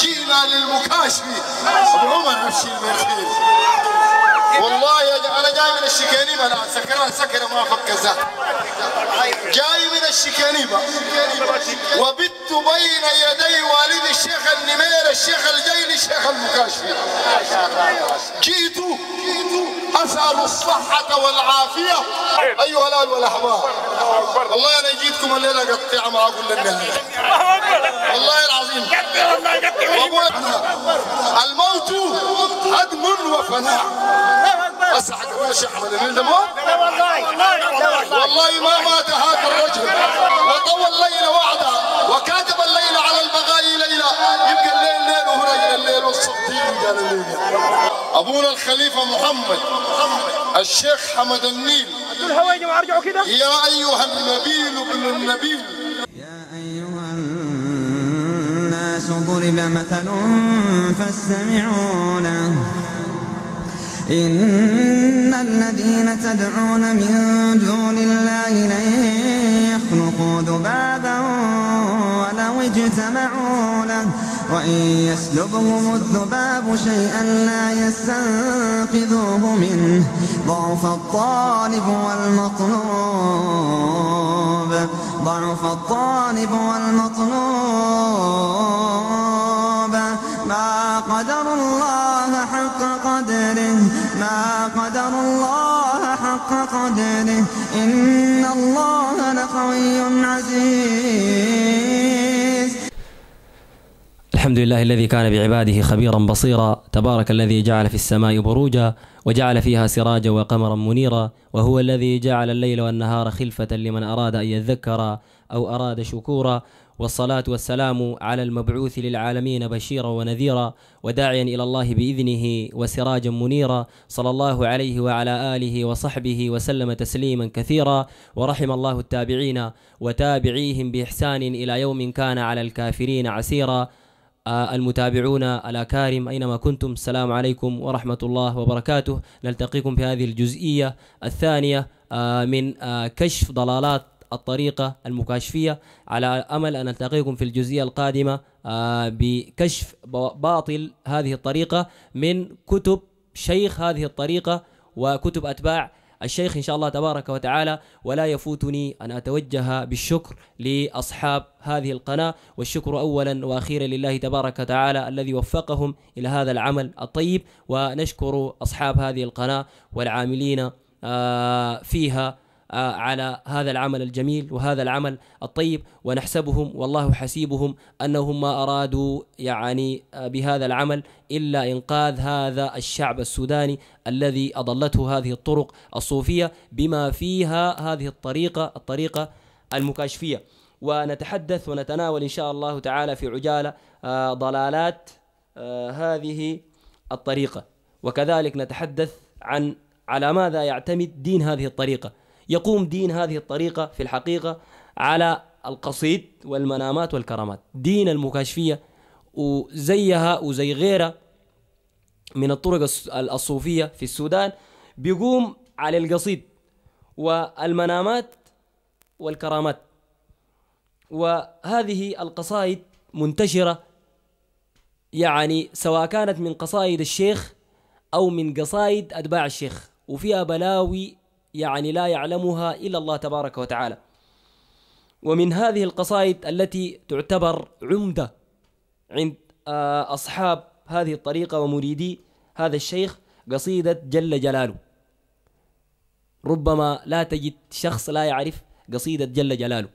جينا للمكاشفي ابو عمر عبشي المرخيل والله يا انا جاي من الشكانيبه لا سكران سكر ما فك زاد جاي من الشكانيبه وبت بين يدي والد الشيخ النمير الشيخ الجيل الشيخ المكاشفي جئت اسال الصحه والعافيه ايها الاهل والاحباب الله اكبر والله انا جيتكم الليله قطيعة اقطع معاكم للنهايه الله والله العظيم الموت هدم وفناء اسعد يا شيخ احمد من زمان والله ما مات هذا الرجل وطوى الليل وعدا وكاتب الليل على البغاي ليلا يبقى الليل ليل وهنا الليل والصديق قال ابونا الخليفه محمد الشيخ حمد النيل الهويني وارجعوا يا ايها النبيل ابن النبيل يا ايها الناس ضرب مثل فاستمعوا له إن الذين تدعون من دون الله لن يخلقوا ذبابا ولو اجتمعوا له وإن يسلبهم الذباب شيئا لا يستنقذوه منه ضعف الطالب والمطلوب ضعف الطالب والمطلوب الحمد لله الذي كان بعباده خبيرا بصيرا تبارك الذي جعل في السماء بروجا وجعل فيها سراجا وقمرا منيرا وهو الذي جعل الليل والنهار خلفة لمن أراد أن يذكر أو أراد شكورا والصلاة والسلام على المبعوث للعالمين بشيرا ونذيرا وداعيا إلى الله بإذنه وسراجا منيرا صلى الله عليه وعلى آله وصحبه وسلم تسليما كثيرا ورحم الله التابعين وتابعيهم بإحسان إلى يوم كان على الكافرين عسيرا آه، المتابعون الأكارم أينما كنتم السلام عليكم ورحمة الله وبركاته نلتقيكم في هذه الجزئية الثانية آه، من آه، كشف ضلالات الطريقة المكاشفية على أمل أن نلتقيكم في الجزئية القادمة بكشف باطل هذه الطريقة من كتب شيخ هذه الطريقة وكتب أتباع الشيخ إن شاء الله تبارك وتعالى ولا يفوتني أن أتوجه بالشكر لأصحاب هذه القناة والشكر أولا وأخيرا لله تبارك وتعالى الذي وفقهم إلى هذا العمل الطيب ونشكر أصحاب هذه القناة والعاملين آه، فيها آه، على هذا العمل الجميل وهذا العمل الطيب ونحسبهم والله حسيبهم انهم ما ارادوا يعني آه، بهذا العمل الا انقاذ هذا الشعب السوداني الذي اضلته هذه الطرق الصوفيه بما فيها هذه الطريقه الطريقه المكاشفيه ونتحدث ونتناول ان شاء الله تعالى في عجاله آه، ضلالات هذه الطريقه وكذلك نتحدث عن على ماذا يعتمد دين هذه الطريقه يقوم دين هذه الطريقة في الحقيقة على القصيد والمنامات والكرامات دين المكاشفية وزيها وزي غيرها من الطرق الصوفية في السودان بيقوم على القصيد والمنامات والكرامات وهذه القصائد منتشرة يعني سواء كانت من قصائد الشيخ أو من قصائد أتباع الشيخ وفيها بلاوي يعني لا يعلمها إلا الله تبارك وتعالى ومن هذه القصائد التي تعتبر عمدة عند آه، أصحاب هذه الطريقة ومريدي هذا الشيخ قصيدة جل جلاله ربما لا تجد شخص لا يعرف قصيدة جل جلاله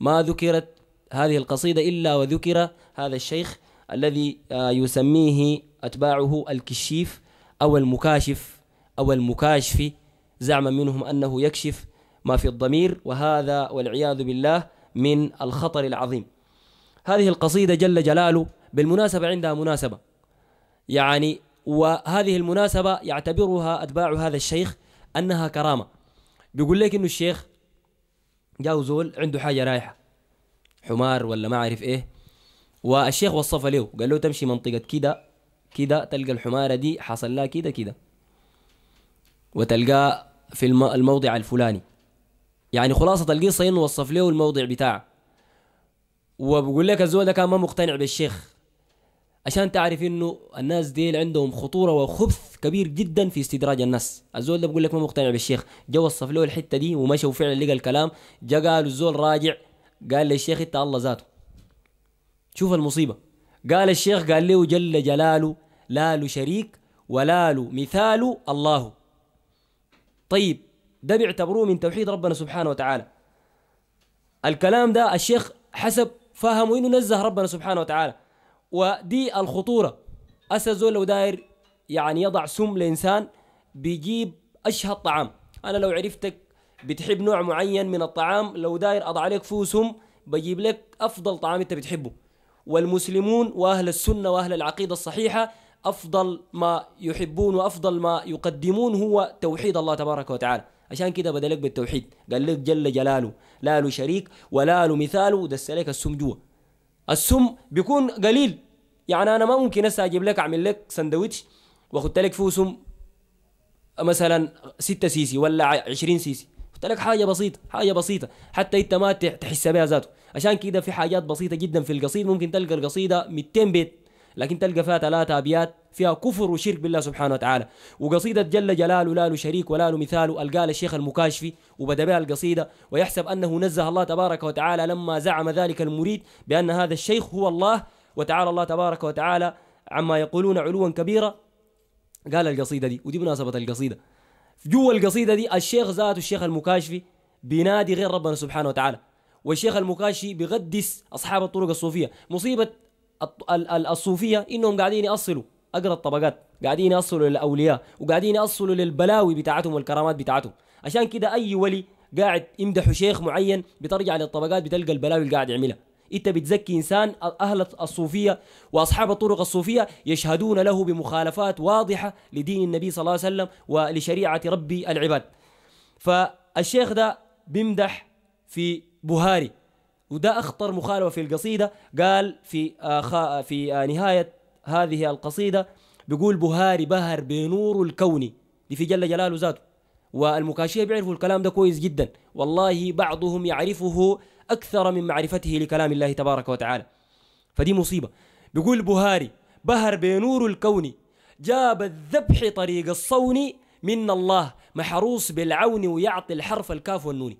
ما ذكرت هذه القصيدة إلا وذكر هذا الشيخ الذي آه، يسميه أتباعه الكشيف أو المكاشف أو المكاشفي زعم منهم أنه يكشف ما في الضمير وهذا والعياذ بالله من الخطر العظيم هذه القصيدة جل جلاله بالمناسبة عندها مناسبة يعني وهذه المناسبة يعتبرها أتباع هذا الشيخ أنها كرامة بيقول لك إنه الشيخ جاو زول عنده حاجة رايحة حمار ولا ما اعرف إيه والشيخ وصفها له قال له تمشي منطقة كده كده تلقى الحمارة دي حصل لها كده كده وتلقى في الموضع الفلاني يعني خلاصة القصة انه وصف له الموضع بتاعه وبقول لك الزول ده كان ما مقتنع بالشيخ عشان تعرف انه الناس ديل عندهم خطورة وخبث كبير جدا في استدراج الناس الزول ده بقول لك ما مقتنع بالشيخ جا وصف له الحتة دي ومشى وفعلا لقى الكلام جا قال الزول راجع قال للشيخ انت الله ذاته شوف المصيبة قال الشيخ قال له جل جلاله لا له شريك ولا له مثال الله طيب ده بيعتبروه من توحيد ربنا سبحانه وتعالى الكلام ده الشيخ حسب فهمه انه نزه ربنا سبحانه وتعالى ودي الخطوره اسا زول لو داير يعني يضع سم لانسان بيجيب اشهى الطعام انا لو عرفتك بتحب نوع معين من الطعام لو داير اضع عليك فيه سم بجيب لك افضل طعام انت بتحبه والمسلمون واهل السنه واهل العقيده الصحيحه افضل ما يحبون وافضل ما يقدمون هو توحيد الله تبارك وتعالى عشان كده بدا لك بالتوحيد قال لك جل جلاله لا له شريك ولا له مثال ودس لك السم جوا السم بيكون قليل يعني انا ما ممكن هسه اجيب لك اعمل لك سندويتش واخدت لك فيه سم مثلا 6 سيسي ولا 20 سيسي قلت لك حاجه بسيطه حاجه بسيطه حتى انت ما تحس بها ذاته عشان كده في حاجات بسيطه جدا في القصيد ممكن تلقى القصيده 200 بيت لكن تلقى فيها ثلاثة أبيات فيها كفر وشرك بالله سبحانه وتعالى وقصيدة جل جلاله لا له شريك ولا له مثال القال الشيخ المكاشفي وبدا بها القصيدة ويحسب أنه نزه الله تبارك وتعالى لما زعم ذلك المريد بأن هذا الشيخ هو الله وتعالى الله تبارك وتعالى عما يقولون علوا كبيرا قال القصيدة دي ودي مناسبة القصيدة جوا القصيدة دي الشيخ ذاته الشيخ المكاشفي بينادي غير ربنا سبحانه وتعالى والشيخ المكاشفي بيغدس أصحاب الطرق الصوفية مصيبة الصوفيه انهم قاعدين يأصلوا اقرا الطبقات قاعدين يأصلوا للاولياء وقاعدين يأصلوا للبلاوي بتاعتهم والكرامات بتاعتهم عشان كده اي ولي قاعد يمدحوا شيخ معين بترجع للطبقات بتلقى البلاوي اللي قاعد يعملها انت بتزكي انسان اهل الصوفيه واصحاب الطرق الصوفيه يشهدون له بمخالفات واضحه لدين النبي صلى الله عليه وسلم ولشريعه ربي العباد فالشيخ ده بيمدح في بهاري وده اخطر مخالفه في القصيده قال في آخا في آه نهايه هذه القصيده بيقول بهاري بهر بنور الكون دي في جل جلاله ذاته والمكاشيه بيعرفوا الكلام ده كويس جدا والله بعضهم يعرفه اكثر من معرفته لكلام الله تبارك وتعالى فدي مصيبه بيقول بهاري بهر بنور الكون جاب الذبح طريق الصون من الله محروس بالعون ويعطي الحرف الكاف والنون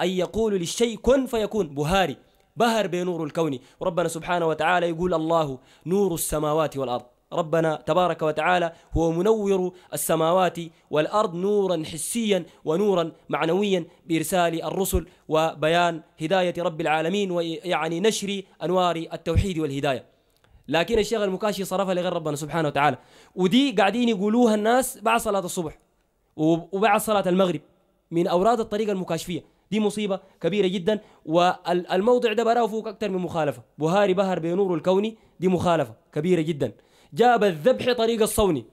أن يقول للشيء كن فيكون بهاري بهر بنور الكون ربنا سبحانه وتعالى يقول الله نور السماوات والأرض ربنا تبارك وتعالى هو منور السماوات والأرض نورا حسيا ونورا معنويا بإرسال الرسل وبيان هداية رب العالمين ويعني نشر أنوار التوحيد والهداية لكن الشيخ المكاشي صرفها لغير ربنا سبحانه وتعالى ودي قاعدين يقولوها الناس بعد صلاة الصبح وبعد صلاة المغرب من أوراد الطريقة المكاشفية دي مصيبة كبيرة جدا والموضع ده براه فوق أكثر من مخالفة بهاري بهر بنور الكوني دي مخالفة كبيرة جدا جاب الذبح طريق الصوني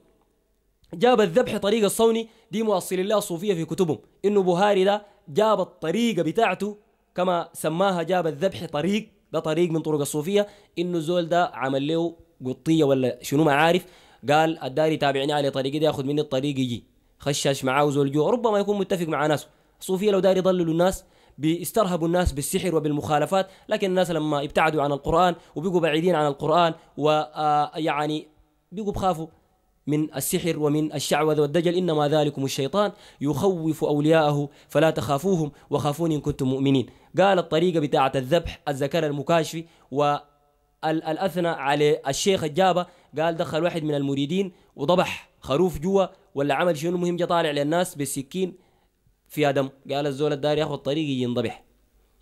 جاب الذبح طريق الصوني دي مؤصل الله الصوفية في كتبهم إنه بهاري ده جاب الطريقة بتاعته كما سماها جاب الذبح طريق ده طريق من طرق الصوفية إنه زول ده عمل له قطية ولا شنو ما عارف قال الداري تابعني على طريقي ده ياخذ مني الطريق يجي خشاش معاه وزول جوا ربما يكون متفق مع ناسه الصوفيه لو داير يضللوا الناس بيسترهبوا الناس بالسحر وبالمخالفات لكن الناس لما ابتعدوا عن القرآن وبقوا بعيدين عن القرآن ويعني آه، بقوا بخافوا من السحر ومن الشعوذة والدجل إنما ذلكم الشيطان يخوف أولياءه فلا تخافوهم وخافون إن كنتم مؤمنين قال الطريقة بتاعة الذبح الذكر المكاشفي و الأثنى على الشيخ الجابة قال دخل واحد من المريدين وضبح خروف جوا ولا عمل شنو المهم جا طالع للناس بالسكين فيها دم قال الزول الداري ياخذ طريق يجي ينضبح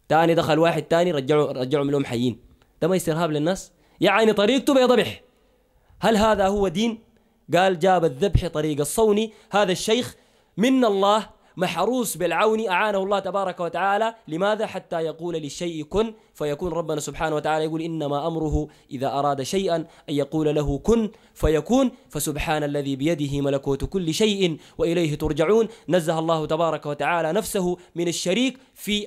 تاني دخل واحد تاني رجعوا رجعوا لهم حيين ده ما استرهاب للناس يعني طريقته بيضبح هل هذا هو دين قال جاب الذبح طريق الصوني هذا الشيخ من الله محروس بالعون أعانه الله تبارك وتعالى لماذا حتى يقول للشيء كن فيكون ربنا سبحانه وتعالى يقول إنما أمره إذا أراد شيئا أن يقول له كن فيكون فسبحان الذي بيده ملكوت كل شيء وإليه ترجعون نزه الله تبارك وتعالى نفسه من الشريك في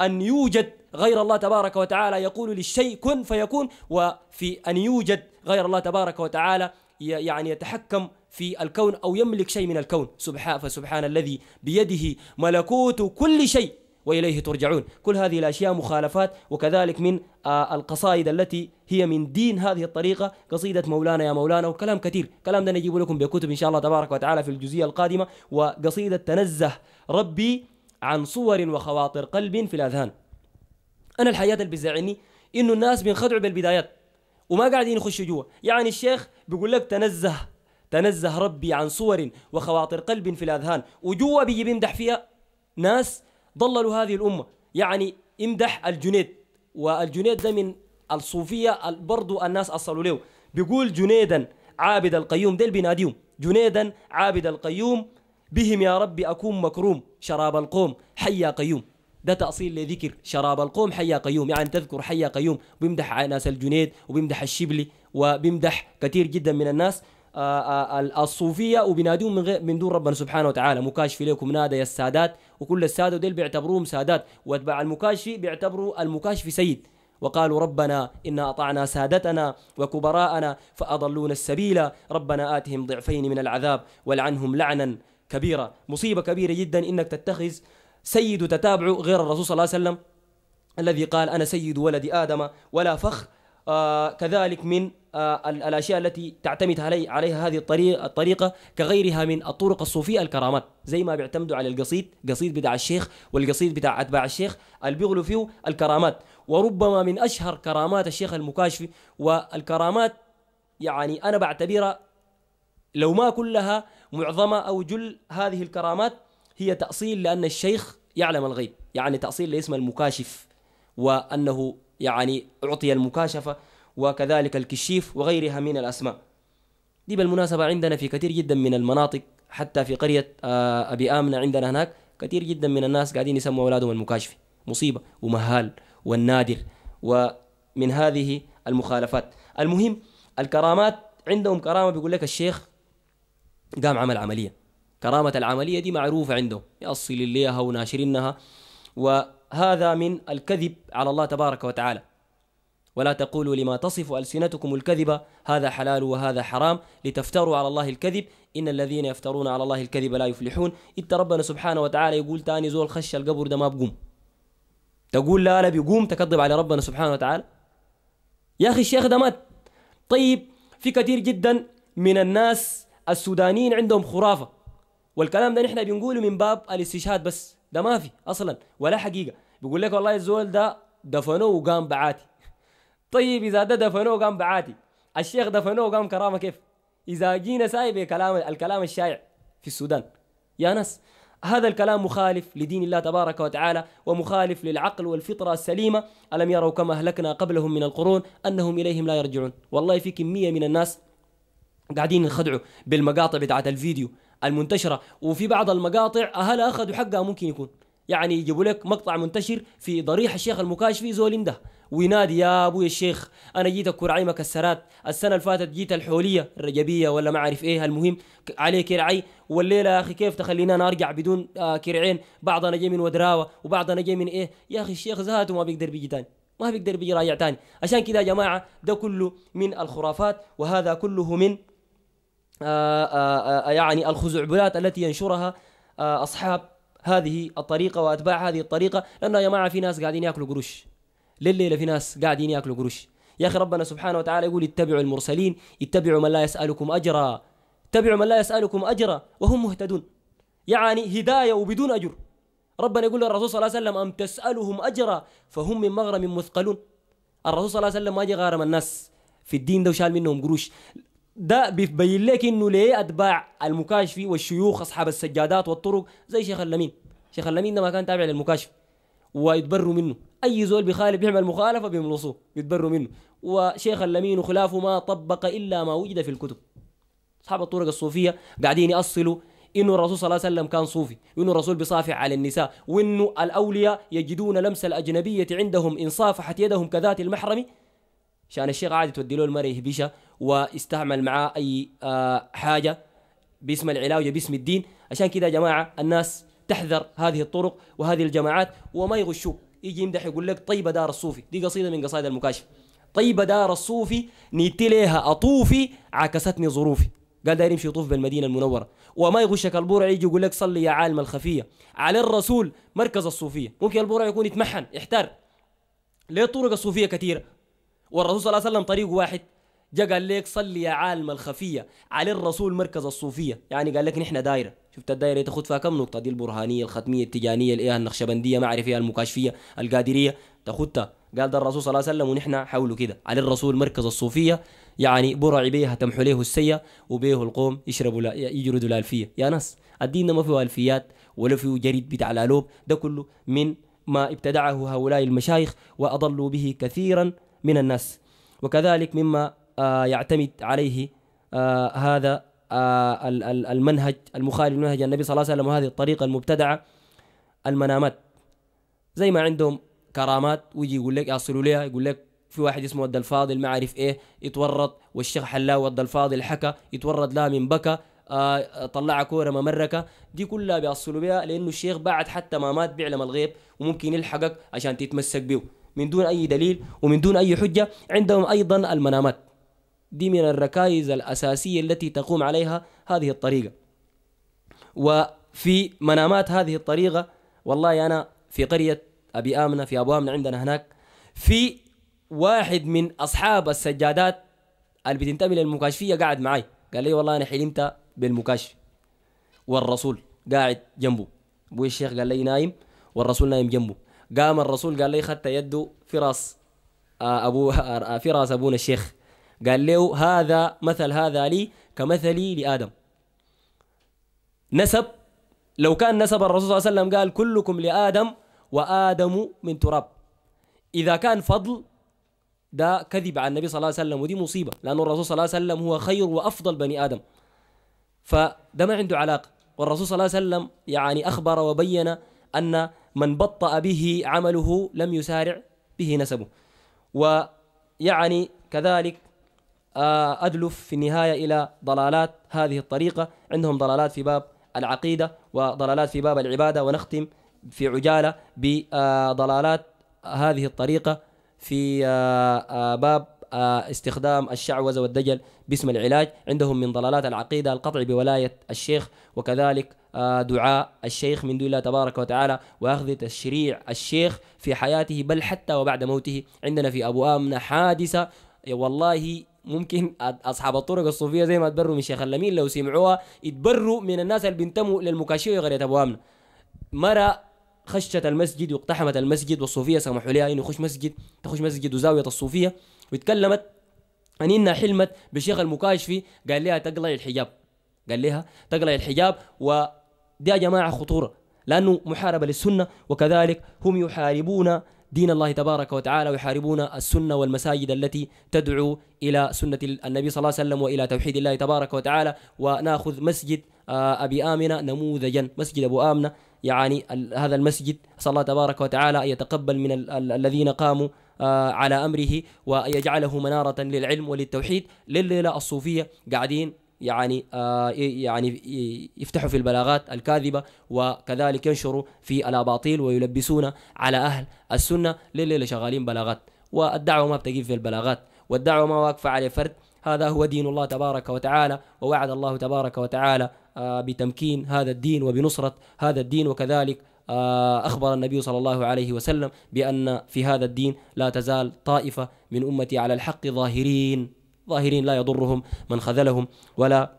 أن يوجد غير الله تبارك وتعالى يقول للشيء كن فيكون وفي أن يوجد غير الله تبارك وتعالى يعني يتحكم في الكون أو يملك شيء من الكون سبحان فسبحان الذي بيده ملكوت كل شيء وإليه ترجعون كل هذه الأشياء مخالفات وكذلك من آه، القصائد التي هي من دين هذه الطريقة قصيدة مولانا يا مولانا وكلام كثير كلام ده نجيب لكم بكتب إن شاء الله تبارك وتعالى في الجزية القادمة وقصيدة تنزه ربي عن صور وخواطر قلب في الأذهان أنا الحياة اللي بتزعلني إنه الناس بينخدعوا بالبدايات وما قاعدين يخشوا جوا يعني الشيخ بيقول لك تنزه تنزه ربي عن صور وخواطر قلب في الأذهان وجوا بيجي بيمدح فيها ناس ضللوا هذه الأمة يعني امدح الجنيد والجنيد ده من الصوفية برضو الناس أصلوا له بيقول جنيدا عابد القيوم ديل بيناديهم جنيدا عابد القيوم بهم يا ربي أكون مكروم شراب القوم حيا قيوم ده تأصيل لذكر شراب القوم حيا قيوم يعني تذكر حيا قيوم بيمدح ناس الجنيد وبيمدح الشبلي وبيمدح كثير جدا من الناس آه، آه، الصوفيه وبينادون من غير من دون ربنا سبحانه وتعالى مكاشف لكم نادى يا السادات وكل الساده ديل بيعتبروهم سادات واتباع المكاشفي بيعتبروا المكاشفي سيد وقالوا ربنا إنا أطعنا سادتنا وكبراءنا فأضلون السبيل ربنا آتهم ضعفين من العذاب والعنهم لعنا كبيرة مصيبة كبيرة جدا إنك تتخذ سيد تتابع غير الرسول صلى الله عليه وسلم الذي قال أنا سيد ولد آدم ولا فخر آه كذلك من آه، الاشياء التي تعتمد عليها هذه الطريقه الطريقه كغيرها من الطرق الصوفيه الكرامات زي ما بيعتمدوا على القصيد قصيد بتاع الشيخ والقصيد بتاع اتباع الشيخ اللي بيغلوا فيه الكرامات وربما من اشهر كرامات الشيخ المكاشفي والكرامات يعني انا بعتبرها لو ما كلها معظمها او جل هذه الكرامات هي تاصيل لان الشيخ يعلم الغيب يعني تاصيل لاسم المكاشف وانه يعني اعطي المكاشفه وكذلك الكشيف وغيرها من الأسماء دي بالمناسبة عندنا في كثير جدا من المناطق حتى في قرية آه، أبي آمنة عندنا هناك كثير جدا من الناس قاعدين يسموا أولادهم المكاشفي مصيبة ومهال والنادر ومن هذه المخالفات المهم الكرامات عندهم كرامة بيقول لك الشيخ قام عمل عملية كرامة العملية دي معروفة عندهم يأصل ليها وناشرينها وهذا من الكذب على الله تبارك وتعالى ولا تقولوا لما تصف ألسنتكم الكذب هذا حلال وهذا حرام لتفتروا على الله الكذب إن الذين يفترون على الله الكذب لا يفلحون إنت ربنا سبحانه وتعالى يقول تاني زول خش القبر ده ما بقوم تقول لا لا بيقوم تكذب على ربنا سبحانه وتعالى يا أخي الشيخ ده مات طيب في كثير جدا من الناس السودانيين عندهم خرافة والكلام ده نحن بنقوله من باب الاستشهاد بس ده ما في أصلا ولا حقيقة بيقول لك والله الزول ده دفنوه وقام بعاتي طيب اذا ده دفنوه قام بعاتي الشيخ دفنوه قام كرامه كيف اذا جينا سايب كلام الكلام الشائع في السودان يا ناس هذا الكلام مخالف لدين الله تبارك وتعالى ومخالف للعقل والفطرة السليمة ألم يروا كما أهلكنا قبلهم من القرون أنهم إليهم لا يرجعون والله في كمية من الناس قاعدين ينخدعوا بالمقاطع بتاعت الفيديو المنتشرة وفي بعض المقاطع أهلها أخذوا حقها ممكن يكون يعني يجيبوا لك مقطع منتشر في ضريح الشيخ المكاشفي زول ده وينادي يا ابوي الشيخ انا جيتك كرعي مكسرات السنه اللي فاتت جيت الحوليه الرجبيه ولا ما اعرف ايه المهم عليه كرعي والليله يا اخي كيف تخلينا انا ارجع بدون آه كرعين بعضنا جاي من ودراوه وبعضنا جاي من ايه يا اخي الشيخ ذاته ما بيقدر بيجي تاني ما بيقدر بيجي راجع تاني عشان كذا يا جماعه ده كله من الخرافات وهذا كله من آآ آه، آه، آه، يعني الخزعبلات التي ينشرها اصحاب هذه الطريقه واتباع هذه الطريقه لانه يا جماعه في ناس قاعدين ياكلوا قروش لليله في ناس قاعدين ياكلوا قروش يا اخي ربنا سبحانه وتعالى يقول اتبعوا المرسلين اتبعوا من لا يسالكم اجرا اتبعوا من لا يسالكم اجرا وهم مهتدون يعني هدايه وبدون اجر ربنا يقول للرسول صلى الله عليه وسلم ام تسالهم اجرا فهم من مغرم مثقلون الرسول صلى الله عليه وسلم ما جاء غارم الناس في الدين ده وشال منهم قروش ده بيبين لك انه ليه اتباع المكاشفي والشيوخ اصحاب السجادات والطرق زي شيخ اللمين شيخ اللمين ده ما كان تابع للمكاشف ويتبروا منه اي زول بيخالف بيعمل مخالفه بيملصوه بيتبروا منه وشيخ اللمين وخلافه ما طبق الا ما وجد في الكتب اصحاب الطرق الصوفيه قاعدين ياصلوا انه الرسول صلى الله عليه وسلم كان صوفي وانه الرسول بيصافح على النساء وانه الاولياء يجدون لمس الاجنبيه عندهم ان صافحت يدهم كذات المحرم شان الشيخ عادي تودي له المرأة يهبشها واستعمل معاه اي آه، حاجه باسم العلاج باسم الدين عشان كده يا جماعه الناس تحذر هذه الطرق وهذه الجماعات وما يغشوك يجي يمدح يقول لك طيبة دار الصوفي دي قصيدة من قصائد المكاشف طيبة دار الصوفي نيت ليها أطوفي عكستني ظروفي قال داير يمشي يطوف بالمدينة المنورة وما يغشك البورع يجي يقول لك صلي يا عالم الخفية على الرسول مركز الصوفية ممكن البورع يكون يتمحن يحتار ليه طرق الصوفية كثيرة والرسول صلى الله عليه وسلم طريق واحد جاء قال لك صلي يا عالم الخفية على الرسول مركز الصوفية يعني قال لك نحن دايرة شفت الدائره تاخد فيها كم نقطه دي البرهانيه الختميه التجانيه الايه النقشبنديه ما اعرف ايه المكاشفيه القادريه تاخدها قال ده الرسول صلى الله عليه وسلم ونحن حوله كده على الرسول مركز الصوفيه يعني برع بيها تمحو له السيئه وبيه القوم يشربوا لا يجردوا الالفيه يا ناس الدين ما فيه الفيات ولا فيه جريد بتاع الالوب ده كله من ما ابتدعه هؤلاء المشايخ واضلوا به كثيرا من الناس وكذلك مما آه، يعتمد عليه آه، هذا آه، المنهج المخالف لمنهج النبي صلى الله عليه وسلم وهذه الطريقة المبتدعة المنامات زي ما عندهم كرامات ويجي يقول لك يصلوا ليها يقول لك في واحد اسمه ود الفاضل ما عارف ايه يتورط والشيخ حلاوي ود الفاضل حكى يتورط لا من بكى آه طلع كورة ممركة دي كلها بيوصلوا بها لأنه الشيخ بعد حتى ما مات بيعلم الغيب وممكن يلحقك عشان تتمسك به من دون أي دليل ومن دون أي حجة عندهم أيضا المنامات دي من الركائز الأساسية التي تقوم عليها هذه الطريقة وفي منامات هذه الطريقة والله أنا في قرية أبي آمنة في أبو آمنة عندنا هناك في واحد من أصحاب السجادات اللي بتنتمي للمكاشفية قاعد معي قال لي والله أنا حلمت بالمكاشف والرسول قاعد جنبه أبوي الشيخ قال لي نايم والرسول نايم جنبه قام الرسول قال لي خدت يده في راس آه، أبو آه، في راس أبونا الشيخ قال له هذا مثل هذا لي كمثلي لآدم نسب لو كان نسب الرسول صلى الله عليه وسلم قال كلكم لآدم وآدم من تراب إذا كان فضل ده كذب على النبي صلى الله عليه وسلم ودي مصيبة لأن الرسول صلى الله عليه وسلم هو خير وأفضل بني آدم فده ما عنده علاقة والرسول صلى الله عليه وسلم يعني أخبر وبين أن من بطأ به عمله لم يسارع به نسبه ويعني كذلك آه، أدلف في النهاية إلى ضلالات هذه الطريقة عندهم ضلالات في باب العقيدة وضلالات في باب العبادة ونختم في عجالة بضلالات هذه الطريقة في آه، آه، باب استخدام الشعوذة والدجل باسم العلاج عندهم من ضلالات العقيدة القطع بولاية الشيخ وكذلك دعاء الشيخ من دون الله تبارك وتعالى واخذ تشريع الشيخ في حياته بل حتى وبعد موته عندنا في ابو امنه حادثه والله ممكن اصحاب الطرق الصوفيه زي ما تبروا من شيخ اللمين لو سمعوها يتبروا من الناس اللي بينتموا للمكاشيه وغريت ابو امنه مرة خشت المسجد واقتحمت المسجد والصوفيه سمحوا لها انه يخش مسجد تخش مسجد وزاويه الصوفيه وتكلمت ان انها حلمت بشيخ المكاشفي قال لها تقلعي الحجاب قال لها تقلعي الحجاب و دي يا جماعه خطوره لانه محاربه للسنه وكذلك هم يحاربون دين الله تبارك وتعالى ويحاربون السنة والمساجد التي تدعو إلى سنة النبي صلى الله عليه وسلم وإلى توحيد الله تبارك وتعالى وناخذ مسجد آه، أبي آمنة نموذجا مسجد أبو آمنة يعني هذا المسجد صلى الله تبارك وتعالى أن يتقبل من الذين قاموا آه، على امره ويجعله مناره للعلم وللتوحيد للليله الصوفيه قاعدين يعني آه، يعني يفتحوا في البلاغات الكاذبه وكذلك ينشروا في الاباطيل ويلبسون على اهل السنه لليله شغالين بلاغات والدعوه ما بتجيب في البلاغات والدعوه ما واقفه على فرد هذا هو دين الله تبارك وتعالى ووعد الله تبارك وتعالى آه، بتمكين هذا الدين وبنصرة هذا الدين وكذلك آه، أخبر النبي صلى الله عليه وسلم بأن في هذا الدين لا تزال طائفة من أمتي على الحق ظاهرين ظاهرين لا يضرهم من خذلهم ولا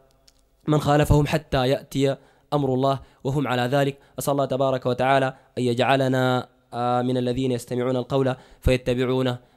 من خالفهم حتى يأتي أمر الله وهم على ذلك أسأل الله تبارك وتعالى أن يجعلنا آه، من الذين يستمعون القول فيتبعونه